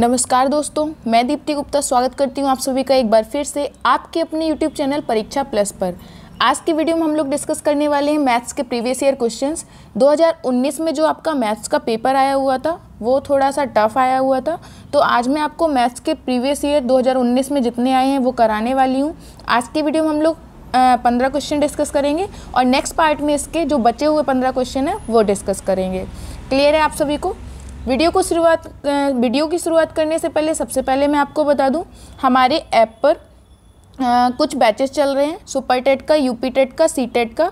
नमस्कार दोस्तों मैं दीप्ति गुप्ता स्वागत करती हूँ आप सभी का एक बार फिर से आपके अपने यूट्यूब चैनल परीक्षा प्लस पर आज की वीडियो में हम लोग डिस्कस करने वाले हैं मैथ्स के प्रीवियस ईयर क्वेश्चंस 2019 में जो आपका मैथ्स का पेपर आया हुआ था वो थोड़ा सा टफ आया हुआ था तो आज मैं आपको मैथ्स के प्रीवियस ईयर दो में जितने आए हैं वो कराने वाली हूँ आज की वीडियो में हम लोग पंद्रह क्वेश्चन डिस्कस करेंगे और नेक्स्ट पार्ट में इसके जो बचे हुए पंद्रह क्वेश्चन हैं वो डिस्कस करेंगे क्लियर है आप सभी को वीडियो को शुरुआत वीडियो की शुरुआत करने से पहले सबसे पहले मैं आपको बता दूं हमारे ऐप पर आ, कुछ बैचेस चल रहे हैं सुपर टेट का यूपी टेट का सी टेट का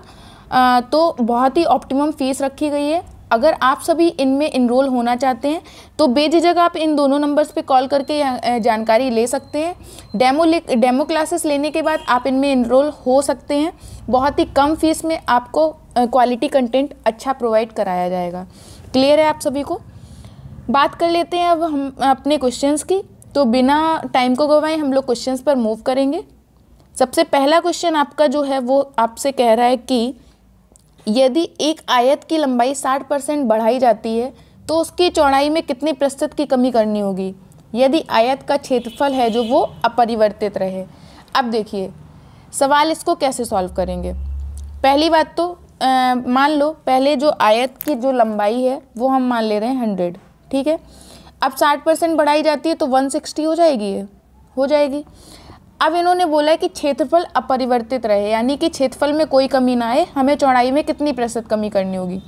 आ, तो बहुत ही ऑप्टिमम फ़ीस रखी गई है अगर आप सभी इनमें इनरोल होना चाहते हैं तो बेझिझक आप इन दोनों नंबर्स पे कॉल करके जानकारी ले सकते हैं डेमो ले डेमो क्लासेस लेने के बाद आप इनमें इनरोल हो सकते हैं बहुत ही कम फीस में आपको क्वालिटी कंटेंट अच्छा प्रोवाइड कराया जाएगा क्लियर है आप सभी को बात कर लेते हैं अब हम अपने क्वेश्चंस की तो बिना टाइम को गवाए हम लोग क्वेश्चंस पर मूव करेंगे सबसे पहला क्वेश्चन आपका जो है वो आपसे कह रहा है कि यदि एक आयत की लंबाई साठ परसेंट बढ़ाई जाती है तो उसकी चौड़ाई में कितने प्रतिशत की कमी करनी होगी यदि आयत का क्षेत्रफल है जो वो अपरिवर्तित रहे अब देखिए सवाल इसको कैसे सॉल्व करेंगे पहली बात तो मान लो पहले जो आयत की जो लंबाई है वो हम मान ले रहे हैं हंड्रेड ठीक है अब साठ परसेंट बढ़ाई जाती है तो वन सिक्सटी हो जाएगी ये हो जाएगी अब इन्होंने बोला है कि क्षेत्रफल अपरिवर्तित रहे यानी कि क्षेत्रफल में कोई कमी ना आए हमें चौड़ाई में कितनी प्रतिशत कमी करनी होगी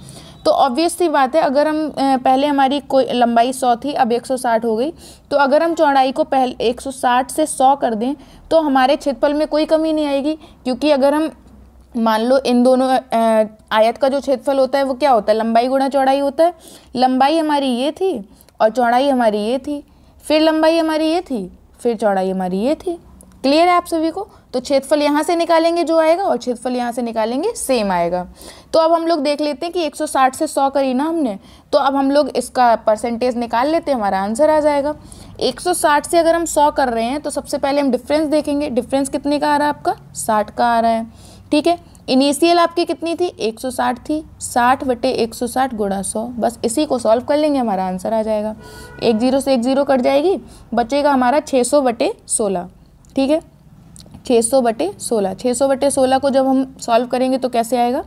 तो ऑब्वियस सी बात है अगर हम पहले हमारी कोई लंबाई 100 थी अब 160 हो गई तो अगर हम चौड़ाई को पहले 160 से 100 कर दें तो हमारे क्षेत्रफल में कोई कमी नहीं आएगी क्योंकि अगर हम मान लो इन दोनों आयत का जो क्षेत्रफल होता है वो क्या होता है लंबाई गुणा चौड़ाई होता है लंबाई हमारी ये थी और चौड़ाई हमारी ये थी फिर लंबाई हमारी ये थी फिर चौड़ाई हमारी ये थी क्लियर है आप सभी को तो क्षेत्रफल यहाँ से निकालेंगे जो आएगा और क्षेत्रफल यहाँ से निकालेंगे सेम आएगा तो अब हम लोग देख लेते हैं कि 160 से 100 करी ना हमने तो अब हम लोग इसका परसेंटेज निकाल लेते हैं हमारा आंसर आ जाएगा 160 से अगर हम 100 कर रहे हैं तो सबसे पहले हम डिफरेंस देखेंगे डिफरेंस कितने का आ रहा है आपका साठ का आ रहा है ठीक है इनिशियल आपकी कितनी थी 160 थी 60 बटे 160 गुणा सौ बस इसी को सॉल्व कर लेंगे हमारा आंसर आ जाएगा एक जीरो से एक जीरो कट जाएगी बचेगा हमारा 600 बटे सोलह ठीक है 600 बटे सोलह छः सौ बटे सोलह को जब हम सॉल्व करेंगे तो कैसे आएगा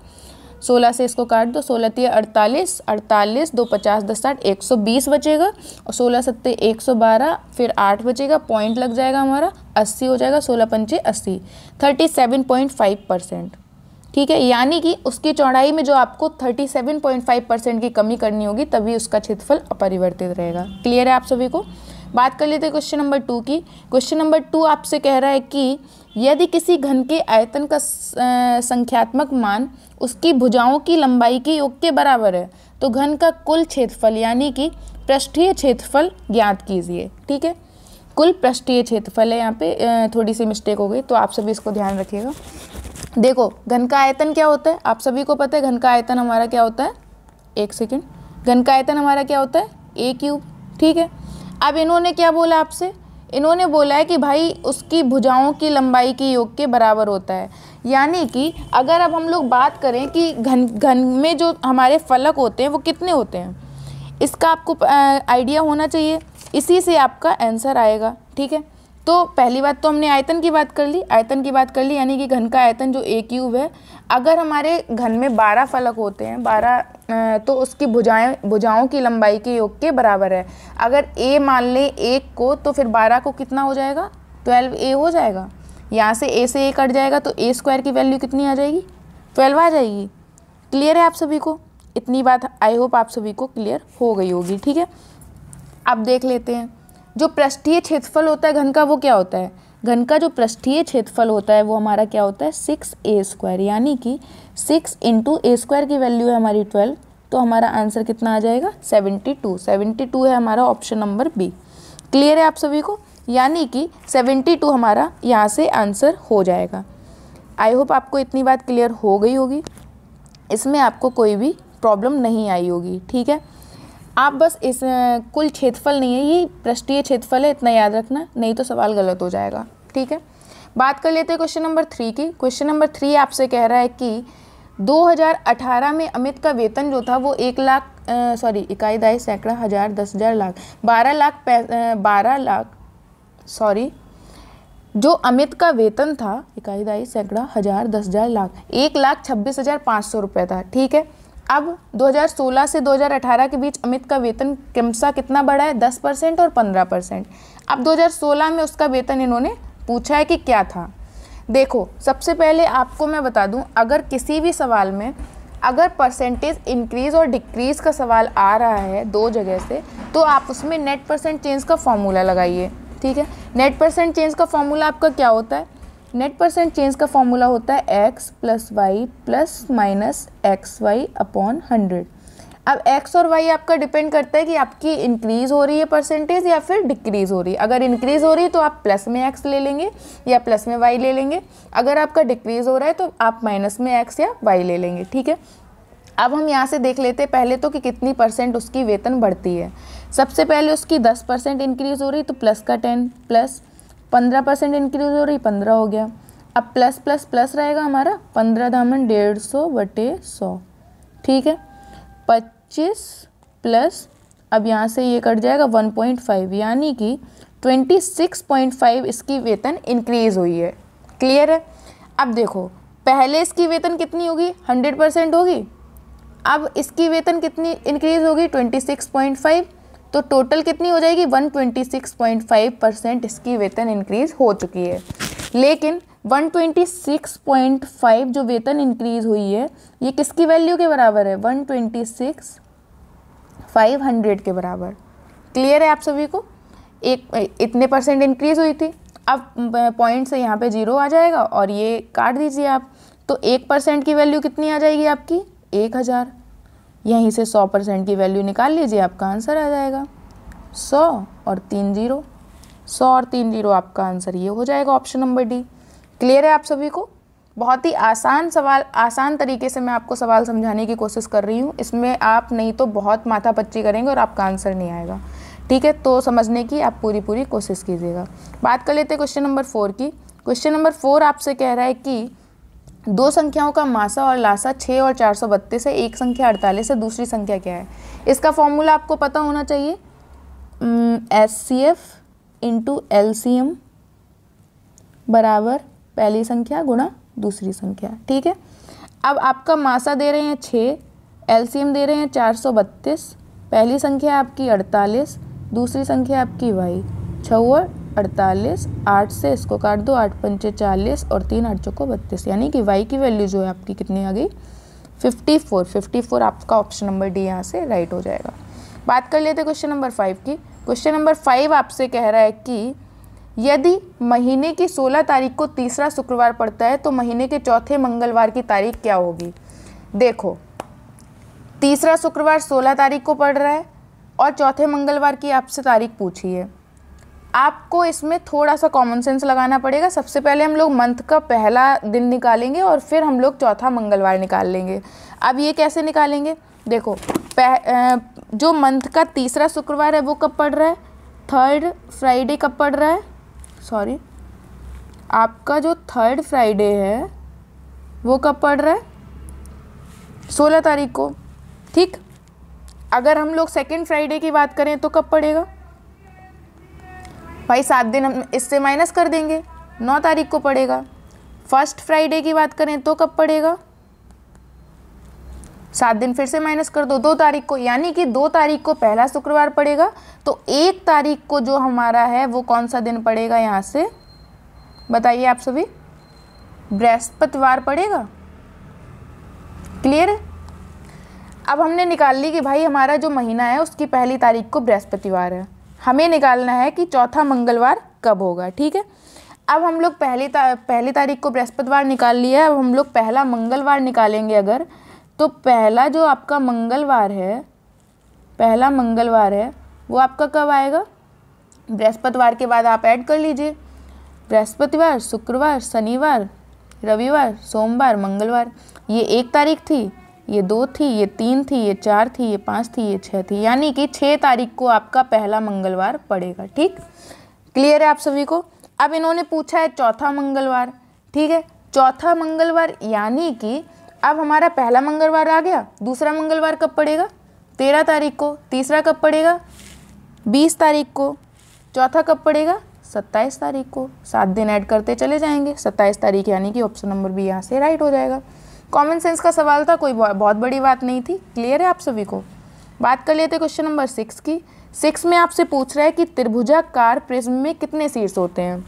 सोलह से इसको काट दो सोलह तीन अड़तालीस अड़तालीस दो पचास दस साठ एक सौ बीस बचेगा और सोलह सत्ते एक सौ बारह फिर आठ बचेगा पॉइंट लग जाएगा हमारा अस्सी हो जाएगा सोलह पंचे अस्सी thirty seven point five percent ठीक है यानी कि उसकी चौड़ाई में जो आपको thirty seven point five percent की कमी करनी होगी तभी उसका क्षेत्रफल अपरिवर्तित रहेगा क्लियर है आप सभी को बात कर लेते हैं क्वेश्चन नंबर टू की क्वेश्चन नंबर टू आपसे कह रहा है कि यदि किसी घन के आयतन का संख्यात्मक मान उसकी भुजाओं की लंबाई के योग के बराबर है तो घन का कुल क्षेत्रफल यानी कि पृष्ठीय क्षेत्रफल ज्ञात कीजिए ठीक है कुल पृष्ठीय क्षेत्रफल है यहाँ पे थोड़ी सी मिस्टेक हो गई तो आप सभी इसको ध्यान रखिएगा देखो घन का आयतन क्या होता है आप सभी को पता है घन का आयतन हमारा क्या होता है एक सेकेंड घन का आयतन हमारा क्या होता है ए क्यूब ठीक है अब इन्होंने क्या बोला आपसे इन्होंने बोला है कि भाई उसकी भुजाओं की लंबाई के योग के बराबर होता है यानी कि अगर अब हम लोग बात करें कि घन घन में जो हमारे फलक होते हैं वो कितने होते हैं इसका आपको आइडिया होना चाहिए इसी से आपका आंसर आएगा ठीक है तो पहली बात तो हमने आयतन की बात कर ली आयतन की बात कर ली यानी कि घन का आयतन जो ए क्यूब है अगर हमारे घन में बारह फलक होते हैं बारह तो उसकी भुजाएं भुजाओं की लंबाई के योग के बराबर है अगर ए मान लें एक को तो फिर बारह को कितना हो जाएगा ट्वेल्व ए हो जाएगा यहाँ से ए से ए कट जाएगा तो ए स्क्वायर की वैल्यू कितनी आ जाएगी ट्वेल्व आ जाएगी क्लियर है आप सभी को इतनी बात आई होप आप सभी को क्लियर हो गई होगी ठीक है अब देख लेते हैं जो पृष्ठीय क्षेत्रफल होता है घन का वो क्या होता है घन का जो पृष्ठीय क्षेत्रफल होता है वो हमारा क्या होता है सिक्स ए स्क्वायर यानी कि सिक्स इंटू ए स्क्वायर की वैल्यू है हमारी ट्वेल्व तो हमारा आंसर कितना आ जाएगा सेवेंटी टू सेवेंटी टू है हमारा ऑप्शन नंबर बी क्लियर है आप सभी को यानी कि सेवेंटी टू हमारा यहाँ से आंसर हो जाएगा आई होप आपको इतनी बात क्लियर हो गई होगी इसमें आपको कोई भी प्रॉब्लम नहीं आई होगी ठीक है आप बस इस कुल क्षेत्रफल नहीं है ये पृष्ठीय क्षेत्रफल है इतना याद रखना नहीं तो सवाल गलत हो जाएगा ठीक है बात कर लेते हैं क्वेश्चन नंबर थ्री की क्वेश्चन नंबर थ्री आपसे कह रहा है कि 2018 में अमित का वेतन जो था वो एक लाख सॉरी इकाई दाई सैकड़ा हज़ार दस हज़ार लाख बारह लाख बारह लाख सॉरी जो अमित का वेतन था इकाई दाई सैकड़ा हज़ार दस हज़ार लाख एक लाख छब्बीस हज़ार पाँच सौ रुपये था ठीक है अब 2016 से 2018 के बीच अमित का वेतन क्रमशः कितना बढ़ा है 10 परसेंट और 15 परसेंट अब 2016 में उसका वेतन इन्होंने पूछा है कि क्या था देखो सबसे पहले आपको मैं बता दूं अगर किसी भी सवाल में अगर परसेंटेज इंक्रीज़ और डिक्रीज़ का सवाल आ रहा है दो जगह से तो आप उसमें नेट परसेंट चेंज का फॉर्मूला लगाइए ठीक है नेट परसेंट चेंज का फॉर्मूला आपका क्या होता है नेट परसेंट चेंज का फॉर्मूला होता है X plus Y plus minus X Y upon hundred अब एक्स और वाई आपका डिपेंड करता है कि आपकी इंक्रीज़ हो रही है परसेंटेज या फिर डिक्रीज़ हो रही है अगर इंक्रीज़ हो रही है तो आप प्लस में एक्स ले लेंगे या प्लस में वाई ले लेंगे अगर आपका डिक्रीज़ हो रहा है तो आप माइनस में एक्स या वाई ले लेंगे ठीक है अब हम यहाँ से देख लेते हैं पहले तो कि कितनी परसेंट उसकी वेतन बढ़ती है सबसे पहले उसकी दस परसेंट इंक्रीज़ हो रही तो प्लस का टेन प्लस पंद्रह परसेंट इंक्रीज हो रही पंद्रह हो गया अब प्लस प्लस प्लस रहेगा हमारा पंद्रह दामन डेढ़ सौ बटे सौ ठीक है पच्चीस प्लस अब यहाँ से ये कट जाएगा वन पॉइंट फाइव यानी कि ट्वेंटी सिक्स पॉइंट फाइव इसकी वेतन इंक्रीज़ हुई है क्लियर है अब देखो पहले इसकी वेतन कितनी होगी हंड्रेड परसेंट होगी अब इसकी वेतन कितनी इंक्रीज़ होगी ट्वेंटी सिक्स पॉइंट फाइव तो टोटल कितनी हो जाएगी 126.5 परसेंट इसकी वेतन इंक्रीज़ हो चुकी है लेकिन 126.5 जो वेतन इंक्रीज़ हुई है ये किसकी वैल्यू के बराबर है 126 500 के बराबर क्लियर है आप सभी को एक इतने परसेंट इंक्रीज़ हुई थी अब पॉइंट से यहाँ पे जीरो आ जाएगा और ये काट दीजिए आप तो एक परसेंट की वैल्यू कितनी आ जाएगी आपकी एक हज़ार यहीं से सौ परसेंट की वैल्यू निकाल लीजिए आपका आंसर आ जाएगा सौ और तीन जीरो सौ और तीन जीरो आपका आंसर ये हो जाएगा ऑप्शन नंबर डी क्लियर है आप सभी को बहुत ही आसान सवाल आसान तरीके से मैं आपको सवाल समझाने की कोशिश कर रही हूँ इसमें आप नहीं तो बहुत माथा पच्ची करेंगे और आपका आंसर नहीं आएगा ठीक है तो समझने की आप पूरी पूरी कोशिश कीजिएगा बात कर लेते हैं क्वेश्चन नंबर फोर की क्वेश्चन नंबर फोर आपसे कह रहा है कि दो संख्याओं का मासा और लासा छः और चार सौ बत्तीस है एक संख्या अड़तालीस है दूसरी संख्या क्या है इसका फॉर्मूला आपको पता होना चाहिए S C F into L C M बराबर पहली संख्या गुणा दूसरी संख्या ठीक है अब आपका मासा दे रहे हैं छः एल सी एम दे रहे हैं चार सौ बत्तीस पहली संख्या आपकी अड़तालीस दूसरी संख्या आपकी वाई छवर अड़तालीस आठ से इसको काट दो आठ पंचे चालीस और तीन आठ चौको बत्तीस यानी कि वाई की वैल्यू जो है आपकी कितनी आ गई फिफ्टी फोर फिफ्टी फोर आपका ऑप्शन नंबर डी यहाँ से राइट हो जाएगा बात कर लेते क्वेश्चन नंबर फाइव की क्वेश्चन नंबर फाइव आपसे कह रहा है कि यदि महीने की सोलह तारीख को तीसरा शुक्रवार पड़ता है तो महीने के चौथे मंगलवार की तारीख क्या होगी देखो तीसरा शुक्रवार सोलह तारीख को पड़ रहा है और चौथे मंगलवार की आपसे तारीख पूछी है आपको इसमें थोड़ा सा कॉमन सेंस लगाना पड़ेगा सबसे पहले हम लोग मंथ का पहला दिन निकालेंगे और फिर हम लोग चौथा मंगलवार निकाल लेंगे अब ये कैसे निकालेंगे देखो पह, जो मंथ का तीसरा शुक्रवार है वो कब पड़ रहा है थर्ड फ्राइडे कब पड़ रहा है सॉरी आपका जो थर्ड फ्राइडे है वो कब पड़ रहा है सोलह तारीख को ठीक अगर हम लोग सेकेंड फ्राइडे की बात करें तो कब पड़ेगा भाई सात दिन हम इससे माइनस कर देंगे नौ तारीख को पड़ेगा फर्स्ट फ्राइडे की बात करें तो कब पड़ेगा सात दिन फिर से माइनस कर दो दो तारीख को यानी कि दो तारीख को पहला शुक्रवार पड़ेगा तो एक तारीख को जो हमारा है वो कौन सा दिन पड़ेगा यहाँ से बताइए आप सभी बृहस्पतिवार पड़ेगा क्लियर अब हमने निकाल ली कि भाई हमारा जो महीना है उसकी पहली तारीख को बृहस्पतिवार है हमें निकालना है कि चौथा मंगलवार कब होगा ठीक है अब हम लोग पहली ता, पहली तारीख को बृहस्पतिवार निकाल लिया है अब हम लोग पहला मंगलवार निकालेंगे अगर तो पहला जो आपका मंगलवार है पहला मंगलवार है वो आपका कब आएगा बृहस्पतिवार के बाद आप ऐड कर लीजिए बृहस्पतिवार शुक्रवार शनिवार रविवार सोमवार मंगलवार ये एक तारीख थी ये दो थी ये तीन थी ये चार थी ये पाँच थी ये छः थी यानी कि छः तारीख को आपका पहला मंगलवार पड़ेगा ठीक क्लियर है आप सभी को अब इन्होंने पूछा है चौथा मंगलवार ठीक है चौथा मंगलवार यानी कि अब हमारा पहला मंगलवार आ गया दूसरा मंगलवार कब पड़ेगा तेरह तारीख को तीसरा कब पड़ेगा बीस तारीख को चौथा कब पड़ेगा सत्ताईस तारीख को सात दिन ऐड करते चले जाएंगे सत्ताईस तारीख यानी कि ऑप्शन नंबर बी यहाँ से राइट हो जाएगा कॉमन सेंस का सवाल था कोई बहुत बड़ी बात नहीं थी क्लियर है आप सभी को बात कर लेते क्वेश्चन नंबर सिक्स की सिक्स में आपसे पूछ रहा है कि त्रिभुजाकार प्रिज्म में कितने शीर्ष होते हैं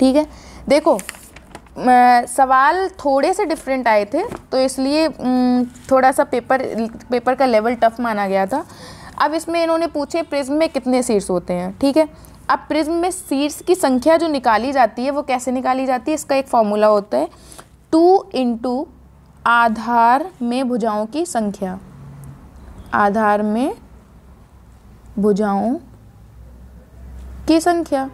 ठीक है देखो आ, सवाल थोड़े से डिफरेंट आए थे तो इसलिए थोड़ा सा पेपर पेपर का लेवल टफ माना गया था अब इसमें इन्होंने पूछे प्रिज्म में कितने शीर्ष होते हैं ठीक है अब प्रिज्म में शीर्ष की संख्या जो निकाली जाती है वो कैसे निकाली जाती है इसका एक फॉर्मूला होता है टू इंटू आधार में भुजाओं की संख्या आधार में भुजाओं की संख्या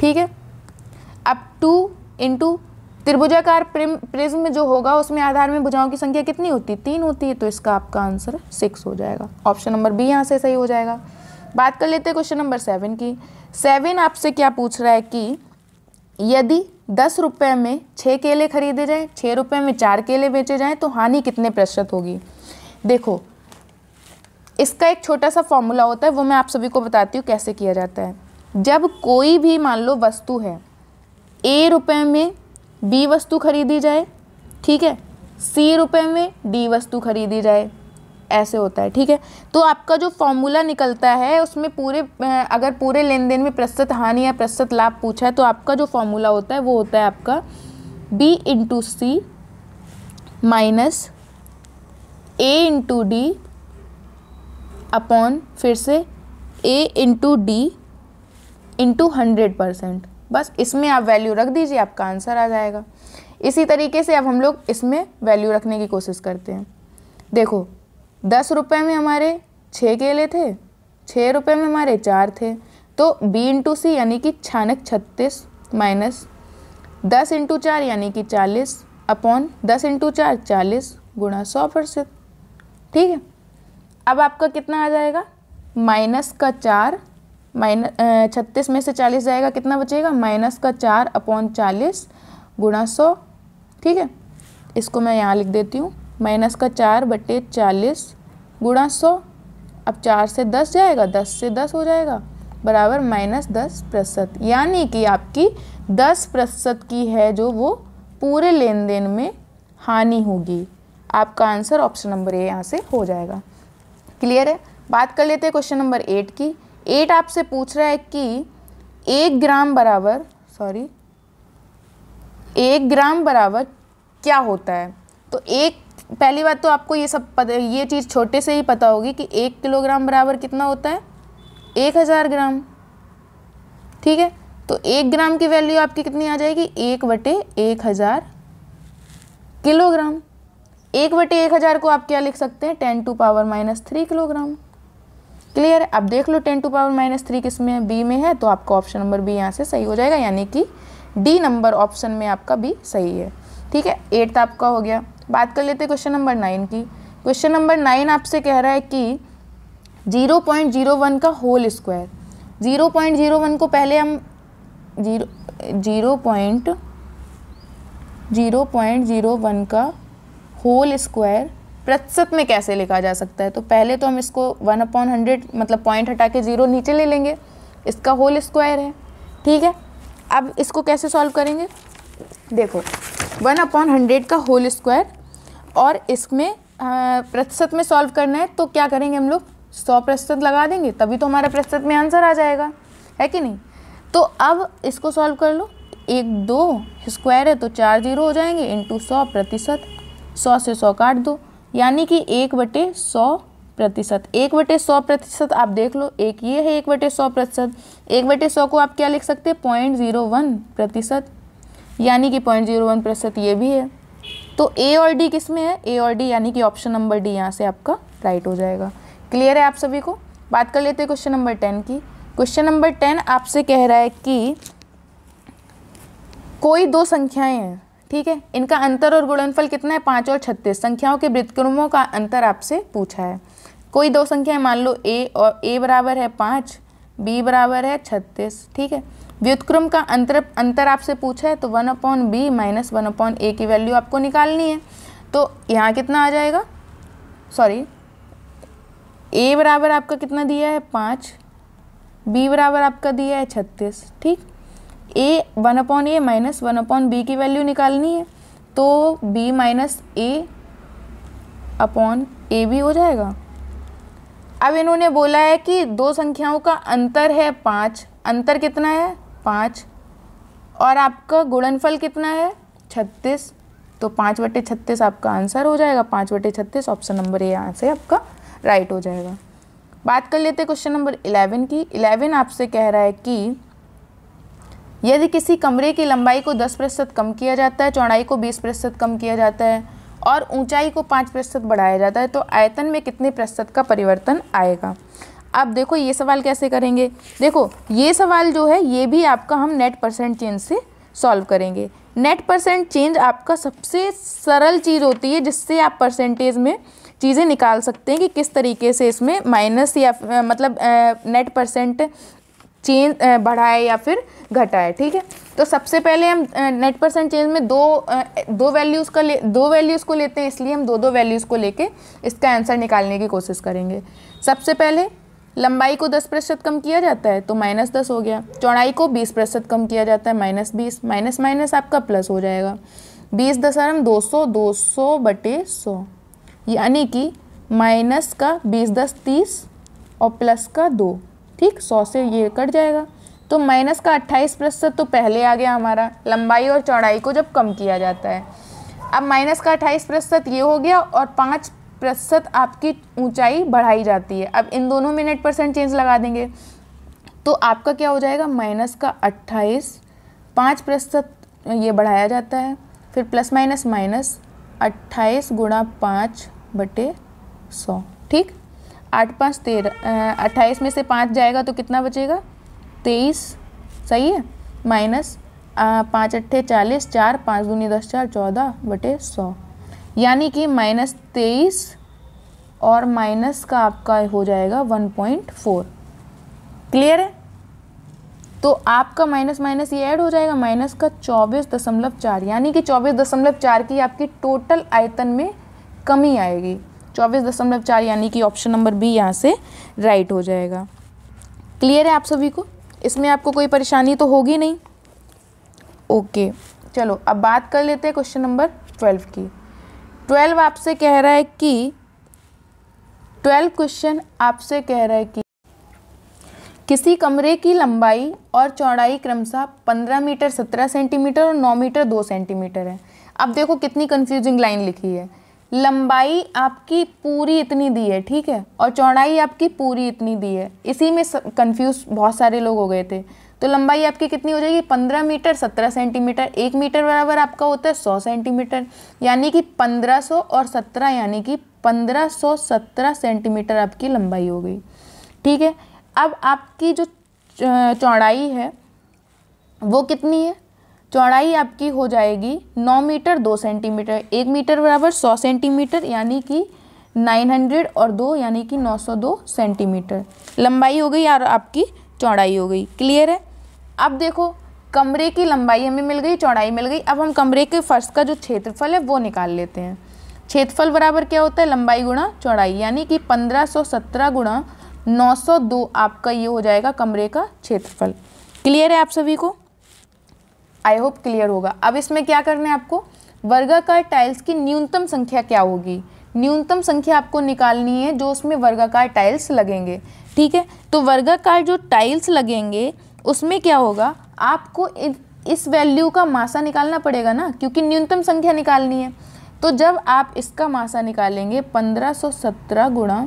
ठीक है अब टू इंटू त्रिभुजाकार प्रिज्म में जो होगा उसमें आधार में भुजाओं की संख्या कितनी होती है तीन होती है तो इसका आपका आंसर सिक्स हो जाएगा ऑप्शन नंबर बी यहाँ से सही हो जाएगा बात कर लेते हैं क्वेश्चन नंबर सेवन की सेवन आपसे क्या पूछ रहा है कि यदि दस रुपये में छः केले खरीदे जाएँ छः रुपये में चार केले बेचे जाएँ तो हानि कितने प्रतिशत होगी देखो इसका एक छोटा सा फॉर्मूला होता है वो मैं आप सभी को बताती हूँ कैसे किया जाता है जब कोई भी मान लो वस्तु है ए रुपये में बी वस्तु खरीदी जाए ठीक है सी रुपये में डी वस्तु खरीदी जाए ऐसे होता है ठीक है तो आपका जो फॉर्मूला निकलता है उसमें पूरे अगर पूरे लेन देन में प्रस्तुत हानि या प्रस्तुत लाभ पूछा है तो आपका जो फॉर्मूला होता है वो होता है आपका B into C minus A into D upon फिर से A into D into hundred percent बस इसमें आप वैल्यू रख दीजिए आपका आंसर आ जाएगा इसी तरीके से अब हम लोग इसमें वैल्यू रखने की कोशिश करते हैं देखो दस रुपये में हमारे छः केले थे छः रुपये में हमारे चार थे तो बी इंटू सी यानी कि छानक छत्तीस माइनस दस इंटू चार यानी कि चालीस अपॉन दस इंटू चार चालीस गुणा सौ प्रतिशत ठीक है अब आपका कितना आ जाएगा माइनस का चार माइनस छत्तीस में से चालीस जाएगा कितना बचेगा माइनस का चार अपॉन चालीस गुणा सौ ठीक है इसको मैं यहाँ लिख देती हूँ माइनस का चार बटे चालीस गुणा सौ अब चार से दस जाएगा दस से दस हो जाएगा बराबर माइनस दस प्रतिशत यानी कि आपकी दस प्रतिशत की है जो वो पूरे लेन देन में हानि होगी आपका आंसर ऑप्शन नंबर ए यहाँ से हो जाएगा क्लियर है बात कर लेते हैं क्वेश्चन नंबर एट की एट आपसे पूछ रहा है कि एक ग्राम बराबर सॉरी एक ग्राम बराबर क्या होता है तो एक पहली बात तो आपको ये सब पता ये चीज़ छोटे से ही पता होगी कि एक किलोग्राम बराबर कितना होता है एक हज़ार ग्राम ठीक है तो एक ग्राम की वैल्यू आपकी कितनी आ जाएगी एक बटे एक हज़ार किलोग्राम एक बटे एक हज़ार को आप क्या लिख सकते हैं ten to power minus three kilogram clear है अब देख लो ten to power minus three किस में है बी में है तो आपका ऑप्शन नंबर बी यहाँ से सही हो जाएगा यानी कि डी नंबर ऑप्शन में आपका बी सही है ठीक है एट्थ आपका हो गया बात कर लेते हैं क्वेश्चन नंबर नाइन की क्वेश्चन नंबर नाइन आपसे कह रहा है कि जीरो पॉइंट जीरो वन का whole square zero point zero one को पहले हम zero zero point zero point zero one का होल स्क्वायर प्रतिशत में कैसे लिखा जा सकता है तो पहले तो हम इसको वन अपॉन हंड्रेड मतलब पॉइंट हटा के जीरो नीचे ले लेंगे इसका होल स्क्वायर है ठीक है अब इसको कैसे सॉल्व करेंगे देखो वन अपॉन हंड्रेड का होल स्क्वायर और इसमें प्रतिशत में सॉल्व करना है तो क्या करेंगे हम लोग सौ प्रतिशत लगा देंगे तभी तो हमारा प्रतिशत में आंसर आ जाएगा है कि नहीं तो अब इसको सॉल्व कर लो एक दो स्क्वायर है तो चार जीरो हो जाएंगे इंटू सौ प्रतिशत सौ से सौ काट दो यानी कि एक बटे सौ प्रतिशत एक बटे सौ प्रतिशत आप देख लो एक ये है एक बटे सौ प्रतिशत एक बटे सौ को आप क्या लिख सकते हैं पॉइंट जीरो वन प्रतिशत यानी कि पॉइंट जीरो वन प्रतिशत ये भी है तो ए और डी किस में है ए और डी यानी कि ऑप्शन नंबर डी यहाँ से आपका राइट हो जाएगा क्लियर है आप सभी को बात कर लेते हैं क्वेश्चन नंबर टेन की क्वेश्चन नंबर टेन आपसे कह रहा है कि कोई दो संख्याएं हैं ठीक है इनका अंतर और गुणनफल कितना है पाँच और छत्तीस संख्याओं के वृत्तक्रमों का अंतर आपसे पूछा है कोई दो संख्याएं मान लो ए और ए बराबर है पाँच बी बराबर है छत्तीस ठीक है व्युतक्रम का अंतर अंतर आपसे पूछा है तो one upon B minus one upon A की वैल्यू आपको निकालनी है तो यहाँ कितना आ जाएगा सॉरी ए बराबर आपका कितना दिया है पाँच बी बराबर आपका दिया है छत्तीस ठीक A one upon A minus one upon B की वैल्यू निकालनी है तो B minus A upon A भी हो जाएगा अब इन्होंने बोला है कि दो संख्याओं का अंतर है पाँच अंतर कितना है पाँच और आपका गुणनफल कितना है छत्तीस तो पाँच बटे छत्तीस आपका आंसर हो जाएगा पाँच बटे छत्तीस ऑप्शन नंबर ए यहाँ से आपका राइट हो जाएगा बात कर लेते हैं क्वेश्चन नंबर इलेवन की इलेवन आपसे कह रहा है कि यदि किसी कमरे की लंबाई को दस प्रतिशत कम किया जाता है चौड़ाई को बीस प्रतिशत कम किया जाता है और ऊंचाई को पाँच प्रतिशत बढ़ाया जाता है तो आयतन में कितने प्रतिशत का परिवर्तन आएगा आप देखो ये सवाल कैसे करेंगे देखो ये सवाल जो है ये भी आपका हम नेट परसेंट चेंज से सॉल्व करेंगे नेट परसेंट चेंज आपका सबसे सरल चीज़ होती है जिससे आप परसेंटेज में चीज़ें निकाल सकते हैं कि किस तरीके से इसमें माइनस या मतलब नेट परसेंट चेंज बढ़ाए या फिर घटाए ठीक है तो सबसे पहले हम नेट परसेंट चेंज में दो दो वैल्यूज़ का ले दो वैल्यूज़ को लेते हैं इसलिए हम दो दो वैल्यूज़ को लेके इसका आंसर निकालने की कोशिश करेंगे सबसे पहले लंबाई को दस प्रतिशत कम किया जाता है तो माइनस दस हो गया चौड़ाई को बीस प्रतिशत कम किया जाता है माइनस बीस माइनस माइनस आपका प्लस हो जाएगा बीस दशमलव दो सौ दो सौ बटे सौ यानी कि माइनस का बीस दस तीस और प्लस का दो ठीक सौ से ये कट जाएगा तो माइनस का अट्ठाईस प्रतिशत तो पहले आ गया हमारा लंबाई और चौड़ाई को जब कम किया जाता है अब माइनस का अट्ठाईस प्रतिशत ये हो गया और पाँच प्रतिशत आपकी ऊंचाई बढ़ाई जाती है अब इन दोनों में नेट परसेंट चेंज लगा देंगे तो आपका क्या हो जाएगा माइनस का अट्ठाईस पाँच प्रतिशत ये बढ़ाया जाता है फिर प्लस माइनस माइनस अट्ठाईस गुणा पाँच बटे सौ ठीक आठ पाँच तेरह अट्ठाईस में से पाँच जाएगा तो कितना बचेगा तेईस सही है माइनस पाँच अट्ठे चालीस चार पाँच दूनी दस चार चौदह बटे सौ यानी कि माइनस तेईस और माइनस का आपका हो जाएगा वन पॉइंट फोर क्लियर है तो आपका माइनस माइनस ये ऐड हो जाएगा माइनस का चौबीस दशमलव चार यानी कि चौबीस दशमलव चार की आपकी टोटल आयतन में कमी आएगी चौबीस दशमलव चार यानी कि ऑप्शन नंबर बी यहाँ से राइट हो जाएगा क्लियर है आप सभी को इसमें आपको कोई परेशानी तो होगी नहीं ओके चलो अब बात कर लेते हैं क्वेश्चन नंबर ट्वेल्व की ट्वेल्व आपसे कह रहा है कि ट्वेल्व क्वेश्चन आपसे कह रहा है कि किसी कमरे की लंबाई और चौड़ाई क्रमशः पंद्रह मीटर सत्रह सेंटीमीटर और नौ मीटर दो सेंटीमीटर है अब देखो कितनी कंफ्यूजिंग लाइन लिखी है लंबाई आपकी पूरी इतनी दी है ठीक है और चौड़ाई आपकी पूरी इतनी दी है इसी में कंफ्यूज बहुत सारे लोग हो गए थे तो लंबाई आपकी कितनी हो जाएगी पंद्रह मीटर सत्रह सेंटीमीटर एक मीटर बराबर आपका होता है सौ सेंटीमीटर यानी कि पंद्रह सौ और सत्रह यानी कि पंद्रह सौ सत्रह सेंटीमीटर आपकी लंबाई हो गई ठीक है अब आपकी जो चौड़ाई है वो कितनी है चौड़ाई आपकी हो जाएगी नौ मीटर दो सेंटीमीटर एक मीटर बराबर सौ सेंटीमीटर यानी कि नाइन हंड्रेड और दो यानी कि नौ सौ दो सेंटीमीटर लंबाई हो गई यार आपकी चौड़ाई हो गई क्लियर है अब देखो कमरे की लंबाई हमें मिल गई चौड़ाई मिल गई अब हम कमरे के फर्श का जो क्षेत्रफल है वो निकाल लेते हैं क्षेत्रफल बराबर क्या होता है लंबाई गुणा चौड़ाई यानी कि पंद्रह सौ सत्रह गुणा नौ सौ दो आपका ये हो जाएगा कमरे का क्षेत्रफल क्लियर है आप सभी को आई होप क्लियर होगा अब इसमें क्या करना है आपको वर्गाकार टाइल्स की न्यूनतम संख्या क्या होगी न्यूनतम संख्या आपको निकालनी है जो उसमें वर्गाकार टाइल्स लगेंगे ठीक है तो वर्गाकार जो टाइल्स लगेंगे उसमें क्या होगा आपको इस वैल्यू का मासा निकालना पड़ेगा ना क्योंकि न्यूनतम संख्या निकालनी है तो जब आप इसका मासा निकालेंगे 1517 गुणा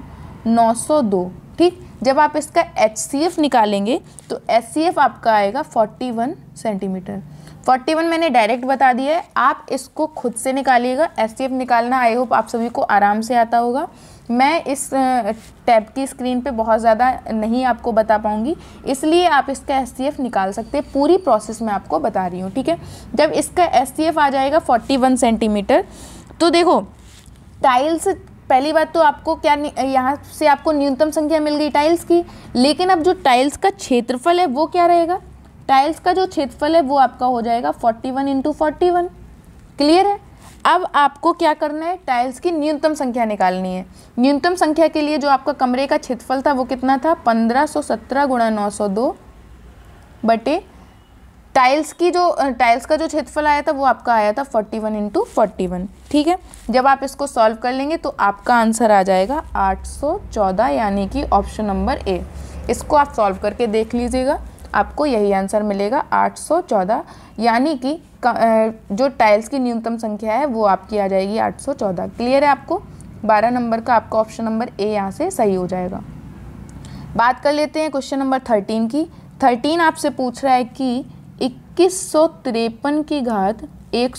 दो ठीक जब आप इसका एच निकालेंगे तो एच आपका आएगा 41 सेंटीमीटर फोर्टी वन मैंने डायरेक्ट बता दिया है आप इसको खुद से निकालिएगा एस निकालना आई होप आप सभी को आराम से आता होगा मैं इस टैब की स्क्रीन पे बहुत ज़्यादा नहीं आपको बता पाऊँगी इसलिए आप इसका एस निकाल सकते हैं पूरी प्रोसेस मैं आपको बता रही हूँ ठीक है जब इसका एस आ जाएगा फोर्टी वन सेंटीमीटर तो देखो टाइल्स पहली बात तो आपको क्या यहाँ से आपको न्यूनतम संख्या मिल गई टाइल्स की लेकिन अब जो टाइल्स का क्षेत्रफल है वो क्या रहेगा टाइल्स का जो क्षेत्रफल है वो आपका हो जाएगा forty one into forty one clear है अब आपको क्या करना है टाइल्स की न्यूनतम संख्या निकालनी है न्यूनतम संख्या के लिए जो आपका कमरे का क्षेत्रफल था वो कितना था पंद्रह सौ सत्रह गुणा नौ सौ दो बटे टाइल्स की जो टाइल्स का जो क्षेत्रफल आया था वो आपका आया था forty one into forty one ठीक है जब आप इसको सॉल्व कर लेंगे तो आपका आंसर आ जाएगा आठ सौ चौदह यानी कि ऑप्शन नंबर ए इसको आप सॉल्व करके देख लीजिएगा आपको यही आंसर मिलेगा 814 यानी कि जो टाइल्स की न्यूनतम संख्या है वो आपकी आ जाएगी 814 क्लियर है आपको 12 नंबर का आपका ऑप्शन नंबर ए यहाँ से सही हो जाएगा बात कर लेते हैं क्वेश्चन नंबर 13 की 13 आपसे पूछ रहा है कि इक्कीस की घात एक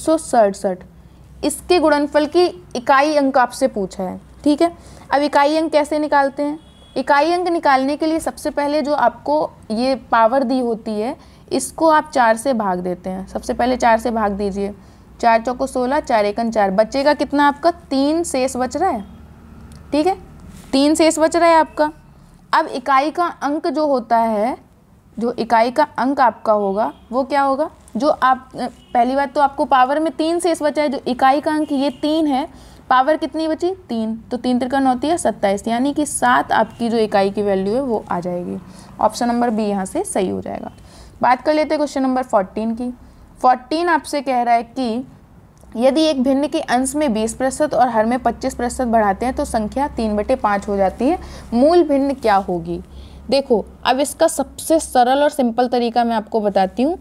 इसके गुणनफल की इकाई अंक आपसे पूछा है ठीक है अब इकाई अंक कैसे निकालते हैं इकाई अंक निकालने के लिए सबसे पहले जो आपको ये पावर दी होती है इसको आप चार से भाग देते हैं सबसे पहले चार से भाग दीजिए चार चौको सोलह चार एकन चार बचेगा कितना आपका तीन शेष बच रहा है ठीक है तीन शेष बच रहा है आपका अब इकाई का अंक जो होता है जो इकाई का अंक आपका होगा वो क्या होगा जो आप पहली बात तो आपको पावर में तीन शेष बचा है जो इकाई का अंक ये तीन है पावर कितनी बची तीन तो तीन त्रिकोण होती है सत्ताईस यानी कि सात आपकी जो इकाई की वैल्यू है वो आ जाएगी ऑप्शन नंबर बी यहाँ से सही हो जाएगा बात कर लेते हैं क्वेश्चन नंबर फोर्टीन की फोर्टीन आपसे कह रहा है कि यदि एक भिन्न के अंश में 20 प्रतिशत और हर में 25 प्रतिशत बढ़ाते हैं तो संख्या तीन बटे पाँच हो जाती है मूल भिन्न क्या होगी देखो अब इसका सबसे सरल और सिंपल तरीका मैं आपको बताती हूँ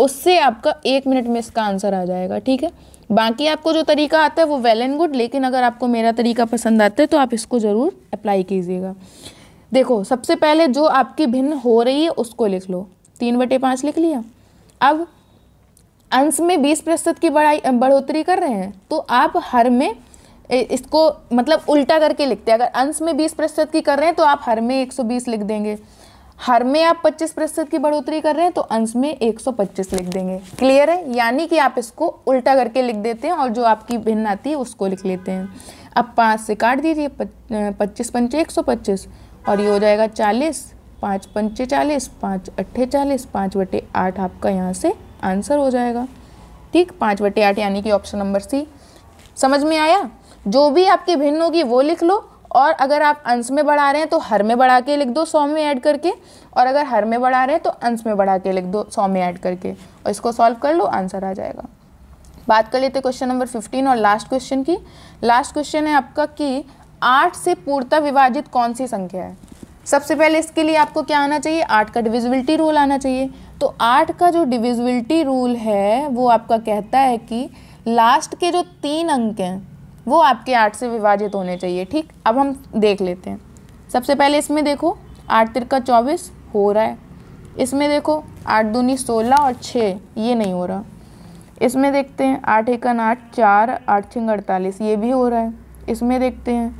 उससे आपका एक मिनट में इसका आंसर आ जाएगा ठीक है बाकी आपको जो तरीका आता है वो वेल एंड गुड लेकिन अगर आपको मेरा तरीका पसंद आता है तो आप इसको ज़रूर अप्लाई कीजिएगा देखो सबसे पहले जो आपकी भिन्न हो रही है उसको लिख लो तीन बटे पाँच लिख लिया अब अंश में बीस प्रतिशत की बढ़ाई बढ़ोतरी कर रहे हैं तो आप हर में इसको मतलब उल्टा करके लिखते हैं अगर अंश में बीस प्रतिशत की कर रहे हैं तो आप हर में एक सौ बीस लिख देंगे हर में आप 25 प्रतिशत की बढ़ोतरी कर रहे हैं तो अंश में 125 लिख देंगे क्लियर है यानी कि आप इसको उल्टा करके लिख देते हैं और जो आपकी भिन्न आती है उसको लिख लेते हैं अब पाँच से काट दीजिए पच्चीस पंचे एक सौ पच्चीस और ये हो जाएगा चालीस पाँच पंचे चालीस पाँच अट्ठे चालीस पाँच बटे आठ आपका यहाँ से आंसर हो जाएगा ठीक पाँच बटे आठ यानी कि ऑप्शन नंबर सी समझ में आया जो भी आपकी भिन्न होगी वो लिख लो और अगर आप अंश में बढ़ा रहे हैं तो हर में बढ़ा के लिख दो सौ में ऐड करके और अगर हर में बढ़ा रहे हैं तो अंश में बढ़ा के लिख दो सौ में ऐड करके और इसको सॉल्व कर लो आंसर आ जाएगा बात कर लेते क्वेश्चन नंबर फिफ्टीन और लास्ट क्वेश्चन की लास्ट क्वेश्चन है आपका कि आठ से पूर्णतः विभाजित कौन सी संख्या है सबसे पहले इसके लिए आपको क्या आना चाहिए आठ का डिविजिबिलिटी रूल आना चाहिए तो आठ का जो डिविजिबिलिटी रूल है वो आपका कहता है कि लास्ट के जो तीन अंक हैं वो आपके आठ से विभाजित होने चाहिए ठीक अब हम देख लेते हैं सबसे पहले इसमें देखो आठ तिरका चौबीस हो रहा है इसमें देखो आठ दूनी सोलह और छः ये नहीं हो रहा इसमें देखते हैं आठ एकन आठ चार आठ छिंग अड़तालीस ये भी हो रहा है इसमें देखते हैं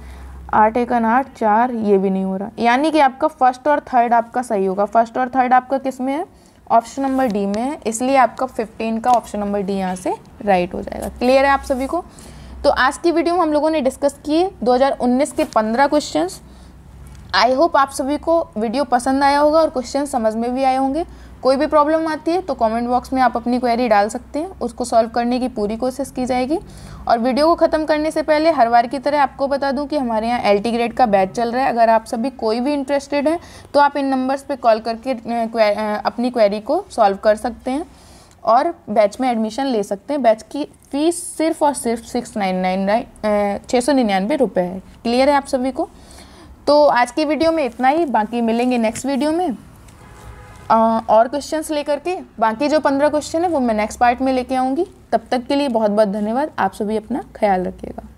आठ एकन आठ चार ये भी नहीं हो रहा यानी कि आपका फर्स्ट और थर्ड आपका सही होगा फर्स्ट और थर्ड आपका किस में है ऑप्शन नंबर डी में है इसलिए आपका फिफ्टीन का ऑप्शन नंबर डी यहाँ से राइट हो जाएगा क्लियर है आप सभी को तो आज की वीडियो में हम लोगों ने डिस्कस किए 2019 के 15 क्वेश्चंस आई होप आप सभी को वीडियो पसंद आया होगा और क्वेश्चन समझ में भी आए होंगे कोई भी प्रॉब्लम आती है तो कमेंट बॉक्स में आप अपनी क्वेरी डाल सकते हैं उसको सॉल्व करने की पूरी कोशिश की जाएगी और वीडियो को ख़त्म करने से पहले हर बार की तरह आपको बता दूं कि हमारे यहाँ एल ग्रेड का बैच चल रहा है अगर आप सभी कोई भी इंटरेस्टेड हैं तो आप इन नंबर्स पर कॉल करके अपनी क्वेरी को सॉल्व कर सकते हैं और बैच में एडमिशन ले सकते हैं बैच की फ़ीस सिर्फ और सिर्फ सिक्स नाइन नाइन नाइन छः सौ निन्यानवे रुपये है क्लियर है आप सभी को तो आज की वीडियो में इतना ही बाकी मिलेंगे नेक्स्ट वीडियो में आ, और क्वेश्चंस लेकर के बाकी जो पंद्रह क्वेश्चन है वो मैं नेक्स्ट पार्ट में लेके आऊँगी तब तक के लिए बहुत बहुत धन्यवाद आप सभी अपना ख्याल रखिएगा